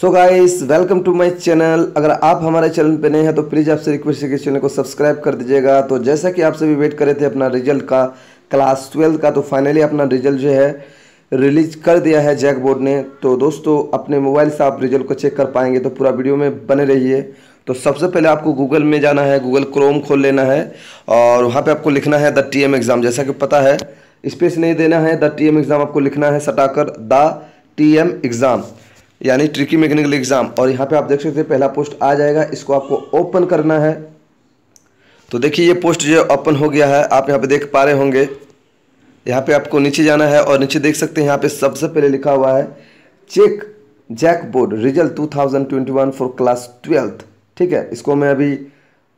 so guys welcome to my channel अगर आप हमारे चैनल पे नए हैं तो प्लीज़ आपसे रिक्वेस्ट है कि चैनल को सब्सक्राइब कर दीजिएगा तो जैसा कि आप सभी वेट करे थे अपना रिजल्ट का क्लास ट्वेल्थ का तो फाइनली अपना रिजल्ट जो है रिलीज कर दिया है जैक बोर्ड ने तो दोस्तों अपने मोबाइल से आप रिजल्ट को चेक कर पाएंगे तो पूरा वीडियो में बने रहिए तो सबसे पहले आपको गूगल में जाना है गूगल क्रोम खोल लेना है और वहाँ पर आपको लिखना है द टी एग्ज़ाम जैसा कि पता है स्पेस नहीं देना है द टी एग्ज़ाम आपको लिखना है सटाकर द टी एग्ज़ाम यानी ट्रिकी मैकेनिकल एग्ज़ाम और यहाँ पे आप देख सकते हैं पहला पोस्ट आ जाएगा इसको आपको ओपन करना है तो देखिए ये पोस्ट जो ओपन हो गया है आप यहाँ पे देख पा रहे होंगे यहाँ पे आपको नीचे जाना है और नीचे देख सकते हैं यहाँ पे सबसे पहले लिखा हुआ है check JAC board result one for class twelfth ठीक है इसको मैं अभी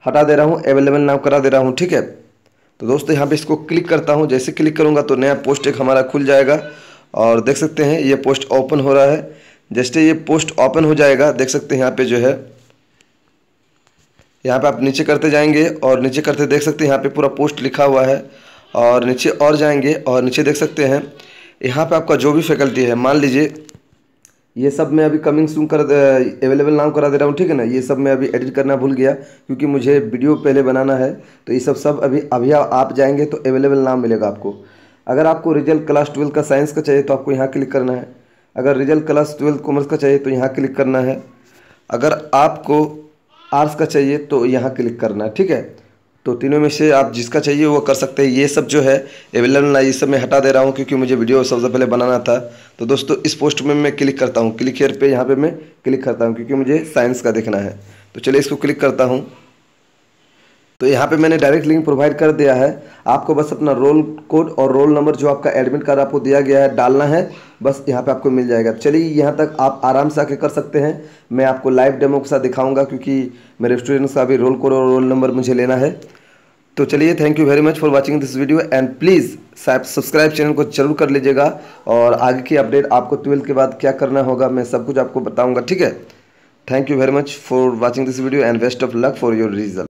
हटा दे रहा हूँ अवेलेबल नाम करा दे रहा हूँ ठीक है तो दोस्तों यहाँ पे इसको क्लिक करता हूँ जैसे क्लिक करूँगा तो नया पोस्ट एक हमारा खुल जाएगा और देख सकते हैं ये पोस्ट ओपन हो रहा है जैसे ये पोस्ट ओपन हो जाएगा देख सकते हैं यहाँ पे जो है यहाँ पे आप नीचे करते जाएंगे और नीचे करते देख सकते हैं यहाँ पे पूरा पोस्ट लिखा हुआ है और नीचे और जाएंगे और नीचे देख सकते हैं यहाँ पे आपका जो भी फैकल्टी है मान लीजिए ये सब मैं अभी कमिंग सुन कर अवेलेबल नाम करा दे रहा हूँ ठीक है ना ये सब मैं अभी एडिट करना भूल गया क्योंकि मुझे वीडियो पहले बनाना है तो ये सब सब अभी अभी आप जाएंगे तो अवेलेबल नाम मिलेगा आपको अगर आपको रिजल्ट क्लास ट्वेल्व का साइंस का चाहिए तो आपको यहाँ क्लिक करना है अगर रिजल्ट क्लास ट्वेल्थ कॉमर्स का चाहिए तो यहाँ क्लिक करना है अगर आपको आर्ट्स का चाहिए तो यहाँ क्लिक करना है ठीक है तो तीनों में से आप जिसका चाहिए वो कर सकते हैं ये सब जो है अवेलेबल ना ये सब मैं हटा दे रहा हूँ क्योंकि मुझे वीडियो सबसे पहले बनाना था तो दोस्तों इस पोस्ट में मैं क्लिक करता हूँ क्लिक हेयर पे यहाँ पे मैं क्लिक करता हूँ क्योंकि मुझे साइंस का देखना है तो चलिए इसको क्लिक करता हूँ तो यहाँ पे मैंने डायरेक्ट लिंक प्रोवाइड कर दिया है आपको बस अपना रोल कोड और रोल नंबर जो आपका एडमिट कार्ड आपको दिया गया है डालना है बस यहाँ पे आपको मिल जाएगा चलिए यहाँ तक आप आराम से आके कर सकते हैं मैं आपको लाइव डेमो के साथ दिखाऊंगा क्योंकि मेरे स्टूडेंट्स का भी रोल कोड और रोल नंबर मुझे लेना है तो चलिए thank you very much for watching this video and please subscribe channel को जरूर कर लीजिएगा और आगे की अपडेट आपको ट्वेल्थ के बाद क्या करना होगा मैं सब कुछ आपको बताऊँगा ठीक है thank you very much for watching this video and best of luck for your result